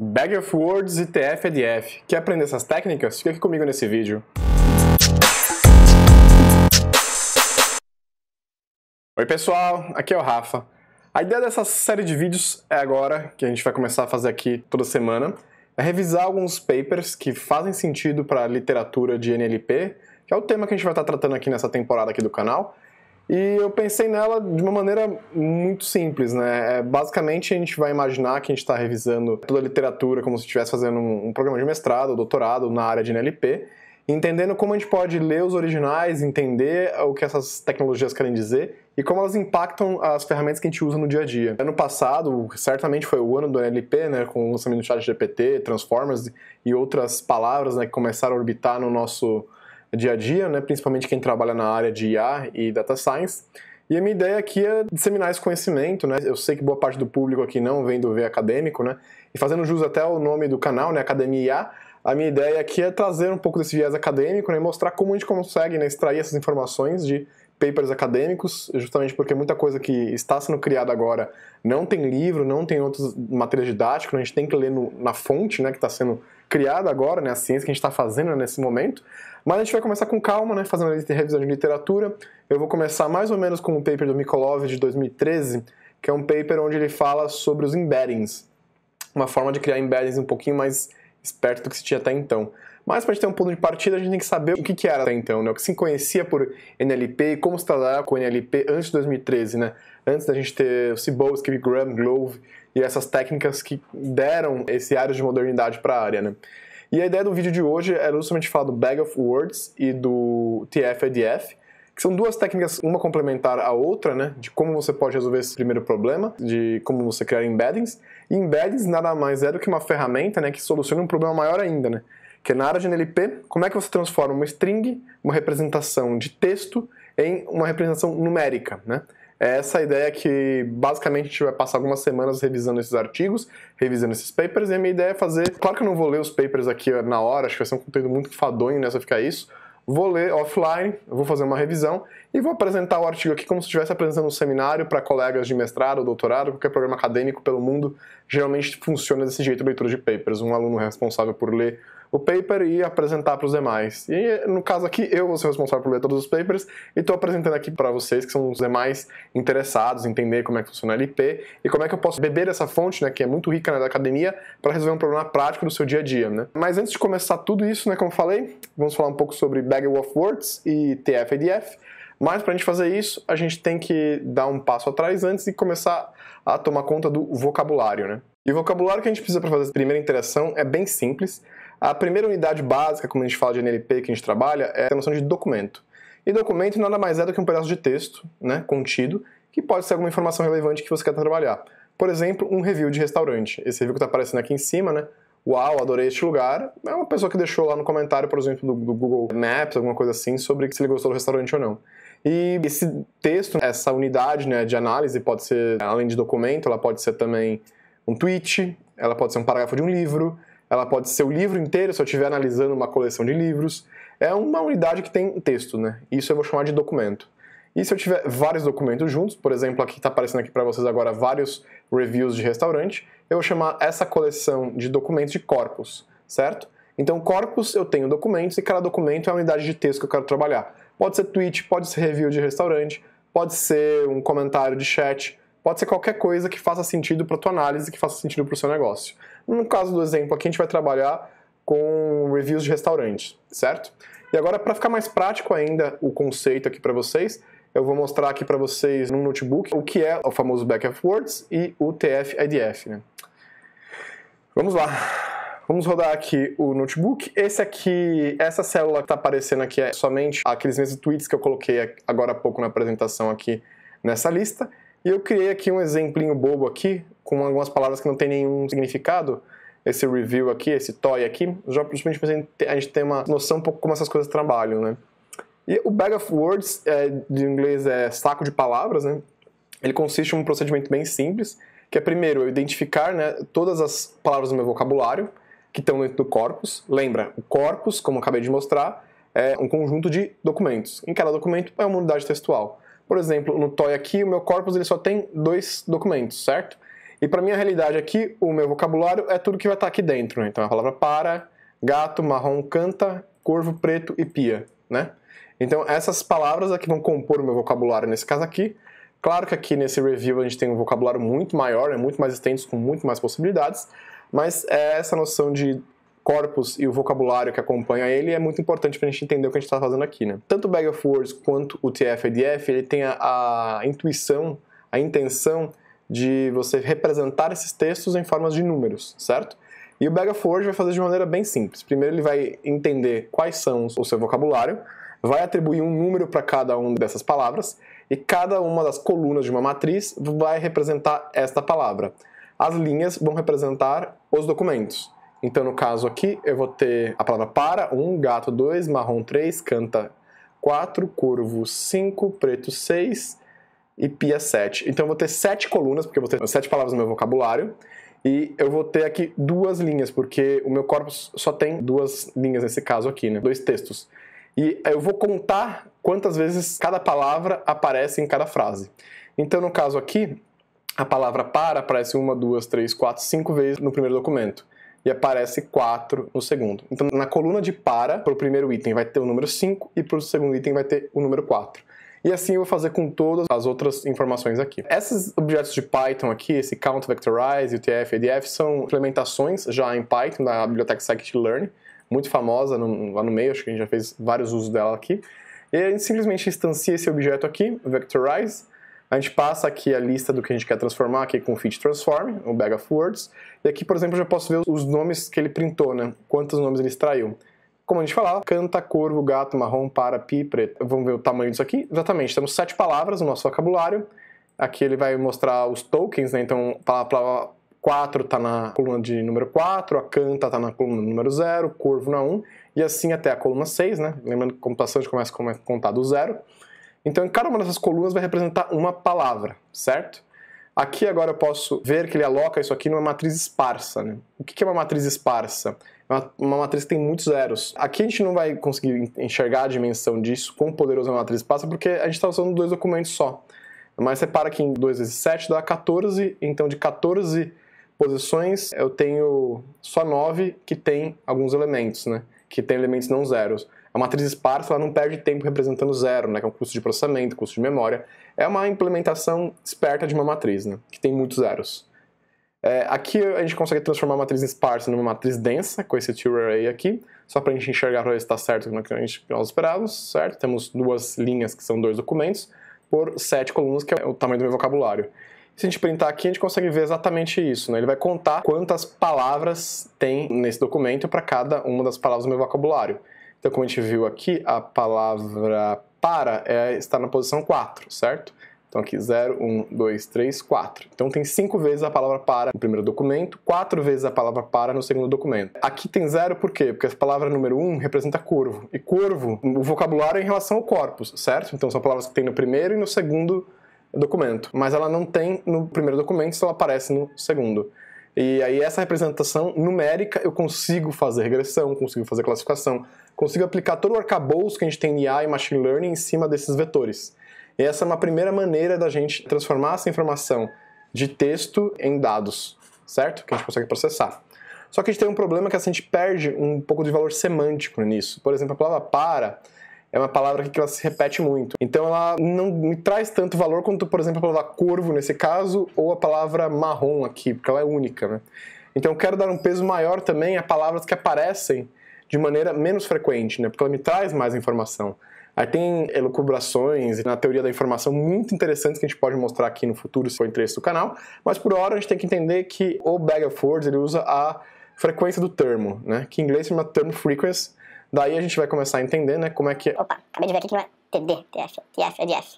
Bag of Words e TF-EDF. Quer aprender essas técnicas? Fica aqui comigo nesse vídeo. Oi pessoal, aqui é o Rafa. A ideia dessa série de vídeos é agora, que a gente vai começar a fazer aqui toda semana, é revisar alguns papers que fazem sentido para a literatura de NLP, que é o tema que a gente vai estar tratando aqui nessa temporada aqui do canal, e eu pensei nela de uma maneira muito simples, né? É, basicamente, a gente vai imaginar que a gente está revisando toda a literatura como se estivesse fazendo um, programa de mestrado, doutorado na área de NLP, entendendo como a gente pode ler os originais, entender o que essas tecnologias querem dizer e como elas impactam as ferramentas que a gente usa no dia a dia. Ano passado, certamente foi o ano do NLP, né, com o lançamento do ChatGPT, Transformers e outras palavras né, que começaram a orbitar no nosso dia a dia, né, principalmente quem trabalha na área de IA e Data Science. E a minha ideia aqui é disseminar esse conhecimento, né? Eu sei que boa parte do público aqui não vem do V acadêmico, né? E fazendo jus até ao nome do canal, né, Academia IA, a minha ideia aqui é trazer um pouco desse viés acadêmico, né, e mostrar como a gente consegue né, extrair essas informações de papers acadêmicos, justamente porque muita coisa que está sendo criada agora não tem livro, não tem outros materiais didáticos, né? a gente tem que ler no, na fonte, né, que está sendo criada agora, né, a ciência que a gente está fazendo nesse momento. Mas a gente vai começar com calma, né, fazendo a revisão de literatura. Eu vou começar mais ou menos com um paper do Mikolov de 2013, que é um paper onde ele fala sobre os embeddings, uma forma de criar embeddings um pouquinho mais esperto do que se tinha até então. Mas para a gente ter um ponto de partida, a gente tem que saber o que, que era até então, né? o que se conhecia por NLP e como se trabalhava com NLP antes de 2013, né? antes da gente ter o Cibol, Skip Graham, Glove e essas técnicas que deram esse ar de modernidade para a área, né? E a ideia do vídeo de hoje era justamente falar do Bag of Words e do TF-EDF, que são duas técnicas, uma complementar à outra, né, de como você pode resolver esse primeiro problema, de como você criar embeddings. E embeddings nada mais é do que uma ferramenta, né, que soluciona um problema maior ainda, né, que é na área de NLP, como é que você transforma uma string, uma representação de texto, em uma representação numérica, né? É essa ideia que basicamente a gente vai passar algumas semanas revisando esses artigos, revisando esses papers, e a minha ideia é fazer. Claro que eu não vou ler os papers aqui na hora, acho que vai ser um conteúdo muito fadonho nessa né, Só ficar isso. Vou ler offline, vou fazer uma revisão e vou apresentar o artigo aqui como se estivesse apresentando um seminário para colegas de mestrado, doutorado, qualquer programa acadêmico pelo mundo. Geralmente funciona desse jeito a leitura de papers. Um aluno responsável por ler o paper e apresentar para os demais. E no caso aqui, eu vou ser responsável por ler todos os papers e estou apresentando aqui para vocês que são os demais interessados, entender como é que funciona o LP e como é que eu posso beber dessa fonte, né, que é muito rica né, da academia, para resolver um problema prático do seu dia a dia. Né? Mas antes de começar tudo isso, né, como eu falei, vamos falar um pouco sobre Bagel of Words e TF-ADF. Mas para a gente fazer isso, a gente tem que dar um passo atrás antes e começar a tomar conta do vocabulário, né? E o vocabulário que a gente precisa para fazer a primeira interação é bem simples. A primeira unidade básica, como a gente fala de NLP que a gente trabalha, é a noção de documento. E documento nada mais é do que um pedaço de texto, né, contido, que pode ser alguma informação relevante que você quer trabalhar. Por exemplo, um review de restaurante. Esse review que está aparecendo aqui em cima, né? Uau, adorei este lugar. É uma pessoa que deixou lá no comentário, por exemplo, do, do Google Maps, alguma coisa assim, sobre se ele gostou do restaurante ou não. E esse texto, essa unidade né, de análise, pode ser, além de documento, ela pode ser também um tweet, ela pode ser um parágrafo de um livro, ela pode ser o livro inteiro, se eu estiver analisando uma coleção de livros. É uma unidade que tem texto, né? Isso eu vou chamar de documento. E se eu tiver vários documentos juntos, por exemplo, aqui está aparecendo aqui para vocês agora vários reviews de restaurante, eu vou chamar essa coleção de documentos de corpus, certo? Então, corpus eu tenho documentos e cada documento é a unidade de texto que eu quero trabalhar. Pode ser tweet, pode ser review de restaurante, pode ser um comentário de chat, Pode ser qualquer coisa que faça sentido para tua análise, que faça sentido para o seu negócio. No caso do exemplo aqui, a gente vai trabalhar com reviews de restaurantes, certo? E agora, para ficar mais prático ainda o conceito aqui para vocês, eu vou mostrar aqui para vocês no notebook o que é o famoso Backend Words e o TF-IDF. Né? Vamos lá. Vamos rodar aqui o notebook. Esse aqui, essa célula que está aparecendo aqui é somente aqueles mesmos tweets que eu coloquei agora há pouco na apresentação aqui nessa lista. E eu criei aqui um exemplinho bobo aqui, com algumas palavras que não tem nenhum significado, esse review aqui, esse toy aqui, já principalmente para a gente ter uma noção um pouco como essas coisas trabalham, né? E o bag of words, é, de inglês é saco de palavras, né? Ele consiste em um procedimento bem simples, que é primeiro eu identificar né, todas as palavras do meu vocabulário que estão dentro do corpus. Lembra, o corpus, como eu acabei de mostrar, é um conjunto de documentos. Em cada documento é uma unidade textual. Por exemplo, no toy aqui, o meu corpus ele só tem dois documentos, certo? E para minha realidade aqui, o meu vocabulário é tudo que vai estar tá aqui dentro. Né? Então a palavra para, gato, marrom, canta, corvo, preto e pia, né? Então essas palavras aqui vão compor o meu vocabulário nesse caso aqui. Claro que aqui nesse review a gente tem um vocabulário muito maior, é né? muito mais extenso, com muito mais possibilidades, mas é essa noção de Corpus e o vocabulário que acompanha ele é muito importante para a gente entender o que a gente está fazendo aqui, né? Tanto o Bag of Words quanto o tf idf ele tem a, a intuição, a intenção de você representar esses textos em formas de números, certo? E o Bag of Words vai fazer de maneira bem simples. Primeiro ele vai entender quais são o seu vocabulário, vai atribuir um número para cada uma dessas palavras e cada uma das colunas de uma matriz vai representar esta palavra. As linhas vão representar os documentos. Então, no caso aqui, eu vou ter a palavra para, 1, um, gato 2, marrom 3, canta 4, curvo 5, preto 6 e pia 7. Então, eu vou ter 7 colunas, porque eu vou ter 7 palavras no meu vocabulário. E eu vou ter aqui duas linhas, porque o meu corpo só tem duas linhas nesse caso aqui, né? Dois textos. E eu vou contar quantas vezes cada palavra aparece em cada frase. Então, no caso aqui, a palavra para aparece uma, duas, três, quatro, cinco vezes no primeiro documento e aparece 4 no segundo. Então, na coluna de para, para o primeiro item vai ter o número 5 e para o segundo item vai ter o número 4. E assim eu vou fazer com todas as outras informações aqui. Esses objetos de Python aqui, esse count vectorize, UTF, EDF, são implementações já em Python da biblioteca scikit-learn, muito famosa no, lá no meio, acho que a gente já fez vários usos dela aqui. E a gente simplesmente instancia esse objeto aqui, vectorize, a gente passa aqui a lista do que a gente quer transformar aqui com o feed transform, o bag of words. E aqui, por exemplo, eu já posso ver os nomes que ele printou, né? Quantos nomes ele extraiu. Como a gente falava, canta, corvo, gato, marrom, para, pi, preto. Vamos ver o tamanho disso aqui. Exatamente, temos sete palavras no nosso vocabulário. Aqui ele vai mostrar os tokens, né? Então, a palavra 4 está na coluna de número 4, a canta está na coluna número 0, corvo na 1, e assim até a coluna 6, né? Lembrando que a computação a gente começa a contar do zero. Então, cada uma dessas colunas vai representar uma palavra, certo? Aqui agora eu posso ver que ele aloca isso aqui numa matriz esparsa. Né? O que é uma matriz esparsa? É uma, uma matriz que tem muitos zeros. Aqui a gente não vai conseguir enxergar a dimensão disso, quão poderosa é uma matriz esparsa, porque a gente está usando dois documentos só. Mas separa que em 2 vezes 7 dá 14, então de 14 posições eu tenho só 9 que tem alguns elementos, né? que tem elementos não zeros. Uma matriz esparsa ela não perde tempo representando zero, né, que é um custo de processamento, custo de memória. É uma implementação esperta de uma matriz, né, que tem muitos zeros. É, aqui a gente consegue transformar uma matriz esparsa numa matriz densa, com esse tier array aqui, só para a gente enxergar para ver se está certo o que a gente, nós esperávamos, certo? Temos duas linhas, que são dois documentos, por sete colunas, que é o tamanho do meu vocabulário. Se a gente printar aqui, a gente consegue ver exatamente isso, né? Ele vai contar quantas palavras tem nesse documento para cada uma das palavras do meu vocabulário. Então, como a gente viu aqui, a palavra para é, está na posição 4, certo? Então aqui 0, 1, 2, 3, 4. Então tem 5 vezes a palavra para no primeiro documento, 4 vezes a palavra para no segundo documento. Aqui tem 0 por quê? Porque a palavra número 1 um representa corvo. E corvo, o vocabulário é em relação ao corpus, certo? Então são palavras que tem no primeiro e no segundo documento. Mas ela não tem no primeiro documento, só aparece no segundo. E aí essa representação numérica eu consigo fazer regressão, consigo fazer classificação, consigo aplicar todo o arcabouço que a gente tem em IA e machine learning em cima desses vetores. E essa é uma primeira maneira da gente transformar essa informação de texto em dados, certo? Que a gente consegue processar. Só que a gente tem um problema que é a gente perde um pouco de valor semântico nisso. Por exemplo, a palavra para é uma palavra que ela se repete muito. Então ela não me traz tanto valor quanto, por exemplo, a palavra corvo nesse caso, ou a palavra marrom aqui, porque ela é única, né? Então eu quero dar um peso maior também a palavras que aparecem de maneira menos frequente, né? Porque ela me traz mais informação. Aí tem elucubrações na teoria da informação muito interessantes que a gente pode mostrar aqui no futuro se for interesse do canal, mas por hora a gente tem que entender que o Bag of Words ele usa a frequência do termo, né? Que em inglês se chama term frequency, Daí a gente vai começar a entender, né, como é que... É. Opa, acabei de ver aqui que não é TD, TF, TF, EDF.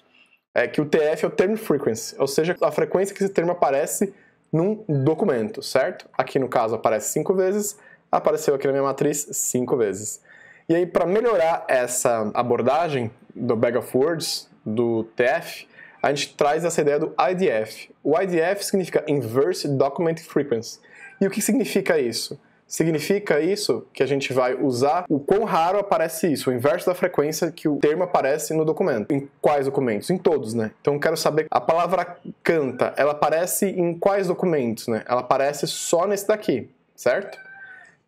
É que o TF é o Term Frequency, ou seja, a frequência que esse termo aparece num documento, certo? Aqui no caso aparece cinco vezes, apareceu aqui na minha matriz cinco vezes. E aí, para melhorar essa abordagem do Bag of Words, do TF, a gente traz essa ideia do IDF. O IDF significa Inverse Document Frequency. E o que significa isso? Significa isso que a gente vai usar o quão raro aparece isso, o inverso da frequência que o termo aparece no documento. Em quais documentos? Em todos, né? Então quero saber a palavra canta, ela aparece em quais documentos, né? Ela aparece só nesse daqui, certo?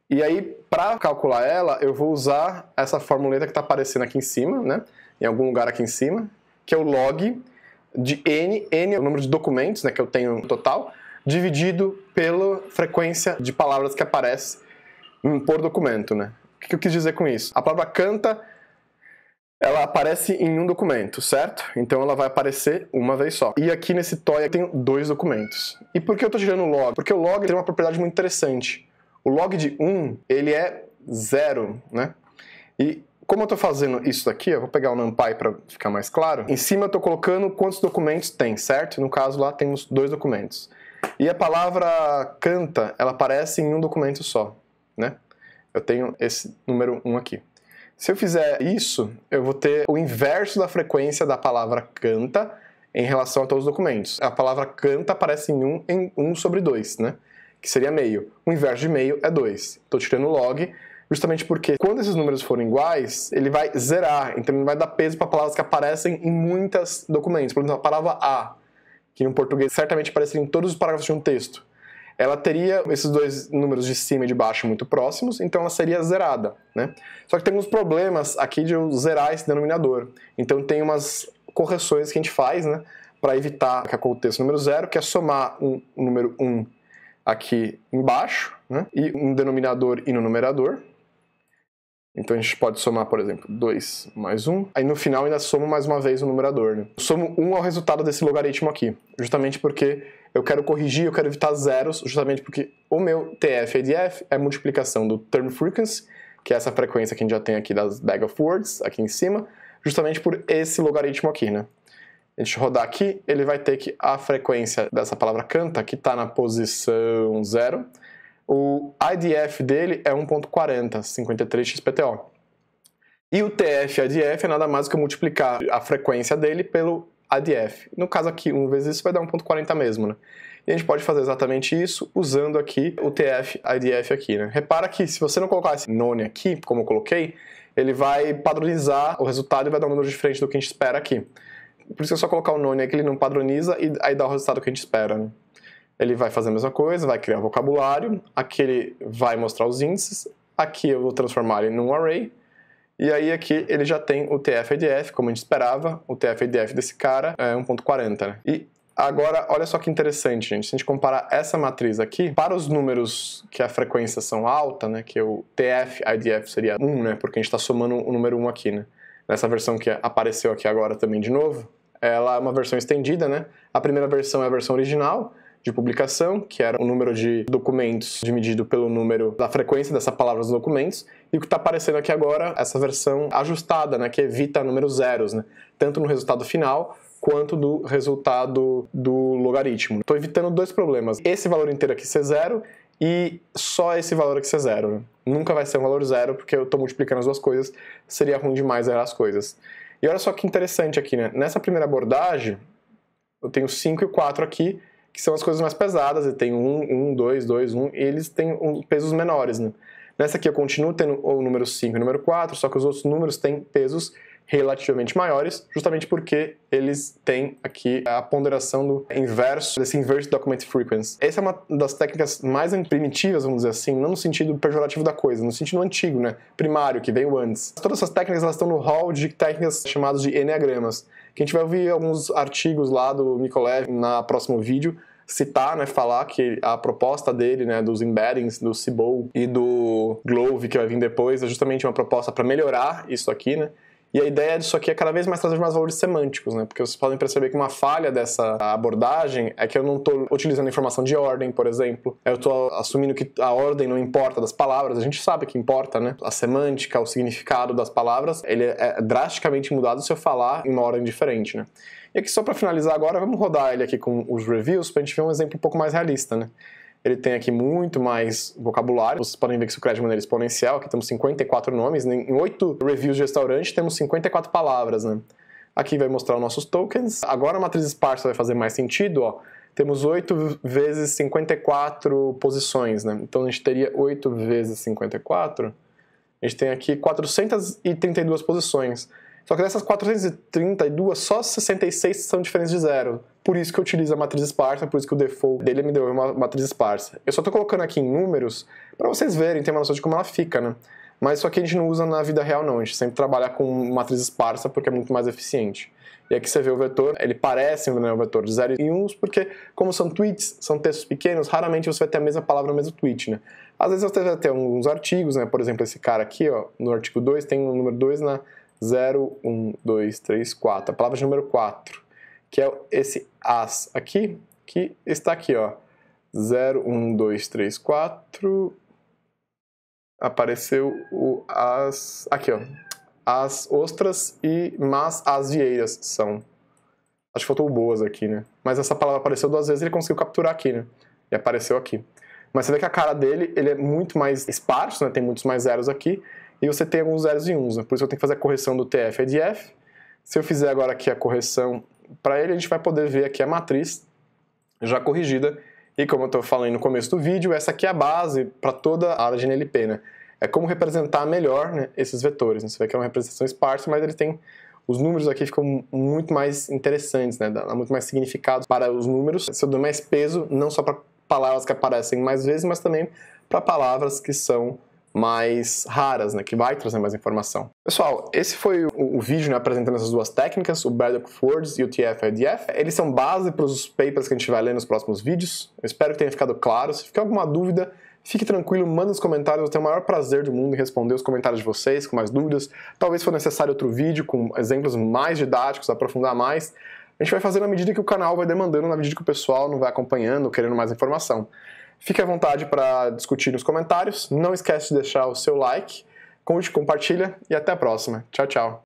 E aí, para calcular ela, eu vou usar essa formuleta que está aparecendo aqui em cima, né? Em algum lugar aqui em cima, que é o log de n, n é o número de documentos, né, que eu tenho no total, dividido pela frequência de palavras que aparece por documento, né? O que eu quis dizer com isso? A palavra canta, ela aparece em um documento, certo? Então ela vai aparecer uma vez só. E aqui nesse toy eu tenho dois documentos. E por que eu estou tirando o log? Porque o log tem uma propriedade muito interessante. O log de 1, um, ele é zero, né? E como eu estou fazendo isso daqui, eu vou pegar o NumPy para ficar mais claro. Em cima eu estou colocando quantos documentos tem, certo? No caso lá temos dois documentos. E a palavra canta, ela aparece em um documento só, né? Eu tenho esse número 1 aqui. Se eu fizer isso, eu vou ter o inverso da frequência da palavra canta em relação a todos os documentos. A palavra canta aparece em 1 em um sobre 2, né? Que seria meio. O inverso de meio é 2. Estou tirando o log, justamente porque quando esses números forem iguais, ele vai zerar, então ele vai dar peso para palavras que aparecem em muitos documentos. Por exemplo, a palavra A que em português certamente apareceria em todos os parágrafos de um texto, ela teria esses dois números de cima e de baixo muito próximos, então ela seria zerada. Né? Só que tem uns problemas aqui de eu zerar esse denominador. Então tem umas correções que a gente faz né, para evitar que aconteça o número zero, que é somar um número 1 um aqui embaixo né, e um denominador e no numerador. Então a gente pode somar, por exemplo, 2 mais 1. Um. Aí no final ainda somo mais uma vez o numerador. Né? Somo 1 um ao resultado desse logaritmo aqui. Justamente porque eu quero corrigir, eu quero evitar zeros, justamente porque o meu TF ADF é a multiplicação do term frequency, que é essa frequência que a gente já tem aqui das bag of words, aqui em cima, justamente por esse logaritmo aqui, né? A gente rodar aqui, ele vai ter que a frequência dessa palavra canta, que está na posição zero o IDF dele é 1.40, 53 XPTO. E o TF-ADF é nada mais que multiplicar a frequência dele pelo ADF. No caso aqui, 1 vezes isso vai dar 1.40 mesmo, né? E a gente pode fazer exatamente isso usando aqui o tf idf aqui, né? Repara que se você não colocar esse none aqui, como eu coloquei, ele vai padronizar o resultado e vai dar um número diferente do que a gente espera aqui. Por isso é só colocar o none aqui, ele não padroniza e aí dá o resultado que a gente espera, né? ele vai fazer a mesma coisa, vai criar vocabulário, aqui ele vai mostrar os índices, aqui eu vou transformar ele num array, e aí aqui ele já tem o TF-IDF, como a gente esperava, o TF-IDF desse cara é 1.40. Né? E agora, olha só que interessante, gente, se a gente comparar essa matriz aqui, para os números que a frequência são alta, né, que é o TF-IDF seria 1, né, porque a gente está somando o número 1 aqui, né, nessa versão que apareceu aqui agora também de novo, ela é uma versão estendida, né? A primeira versão é a versão original, de publicação, que era o número de documentos dividido pelo número da frequência dessa palavra nos documentos, e o que está aparecendo aqui agora, essa versão ajustada, né, que evita números zeros, né, tanto no resultado final quanto do resultado do logaritmo. Estou evitando dois problemas. Esse valor inteiro aqui ser zero e só esse valor aqui ser zero. Né? Nunca vai ser um valor zero, porque eu estou multiplicando as duas coisas, seria ruim demais zerar as coisas. E olha só que interessante aqui, né? Nessa primeira abordagem, eu tenho 5 e 4 aqui, que são as coisas mais pesadas, e tem um, um, dois, dois, um. e eles têm um, pesos menores, né? Nessa aqui eu continuo tendo o número 5 e o número 4, só que os outros números têm pesos relativamente maiores, justamente porque eles têm aqui a ponderação do inverso, desse inverse document frequency. Essa é uma das técnicas mais primitivas, vamos dizer assim, não no sentido pejorativo da coisa, no sentido antigo, né? primário, que veio antes. Todas essas técnicas elas estão no hall de técnicas chamadas de enneagramas. Quem a gente vai ouvir alguns artigos lá do Mikolev na próximo vídeo, citar, né, falar que a proposta dele, né, dos embeddings, do Cibol e do Glove que vai vir depois, é justamente uma proposta para melhorar isso aqui, né? E a ideia disso aqui é cada vez mais trazer mais valores semânticos, né? Porque vocês podem perceber que uma falha dessa abordagem é que eu não estou utilizando informação de ordem, por exemplo. Eu estou assumindo que a ordem não importa das palavras. A gente sabe que importa, né? A semântica, o significado das palavras, ele é drasticamente mudado se eu falar em uma ordem diferente, né? E aqui só para finalizar agora, vamos rodar ele aqui com os reviews para a gente ver um exemplo um pouco mais realista, né? Ele tem aqui muito mais vocabulário. Vocês podem ver que isso cresce de maneira exponencial. Aqui temos 54 nomes. Em 8 reviews de restaurante, temos 54 palavras, né? Aqui vai mostrar os nossos tokens. Agora a matriz esparsa vai fazer mais sentido, ó. Temos 8 vezes 54 posições, né? Então a gente teria 8 vezes 54. A gente tem aqui 432 posições. Só que dessas 432, só 66 são diferentes de zero. Por isso que eu utilizo a matriz esparsa, por isso que o default dele me deu uma matriz esparsa. Eu só estou colocando aqui em números para vocês verem, ter uma noção de como ela fica, né? Mas isso aqui a gente não usa na vida real não, a gente sempre trabalha com matriz esparsa porque é muito mais eficiente. E aqui você vê o vetor, ele parece né, um vetor de 0 e 1, porque como são tweets, são textos pequenos, raramente você vai ter a mesma palavra no mesmo tweet, né? Às vezes você vai ter alguns artigos, né? Por exemplo, esse cara aqui, ó, no artigo 2, tem o número 2 na 0, 1, 2, 3, 4. A palavra de número 4, que é esse as aqui, que está aqui, ó. 0, 1, 2, 3, 4. Apareceu o as. Aqui, ó. As ostras e mas as vieiras são. Acho que faltou boas aqui, né? Mas essa palavra apareceu duas vezes e ele conseguiu capturar aqui, né? E apareceu aqui. Mas você vê que a cara dele ele é muito mais esparso, né? Tem muitos mais zeros aqui e você tem alguns zeros e uns, né? por isso eu tenho que fazer a correção do TF e de F. Se eu fizer agora aqui a correção para ele, a gente vai poder ver aqui a matriz já corrigida, e como eu estou falando no começo do vídeo, essa aqui é a base para toda a área de NLP, né? É como representar melhor né, esses vetores. Né? Você vê que é uma representação esparsa, mas ele tem os números aqui ficam muito mais interessantes, né? Dá muito mais significado para os números. Se eu dou mais peso, não só para palavras que aparecem mais vezes, mas também para palavras que são mais raras, né, que vai trazer mais informação. Pessoal, esse foi o, o vídeo né, apresentando essas duas técnicas, o Braddock Fords e o TF-IDF. Eles são base para os papers que a gente vai ler nos próximos vídeos. Eu espero que tenha ficado claro. Se ficar alguma dúvida, fique tranquilo, manda nos comentários. Eu tenho o maior prazer do mundo em responder os comentários de vocês com mais dúvidas. Talvez for necessário outro vídeo com exemplos mais didáticos, aprofundar mais. A gente vai fazer na medida que o canal vai demandando, na medida que o pessoal não vai acompanhando, querendo mais informação. Fique à vontade para discutir nos comentários. Não esquece de deixar o seu like, curte, compartilha e até a próxima. Tchau, tchau.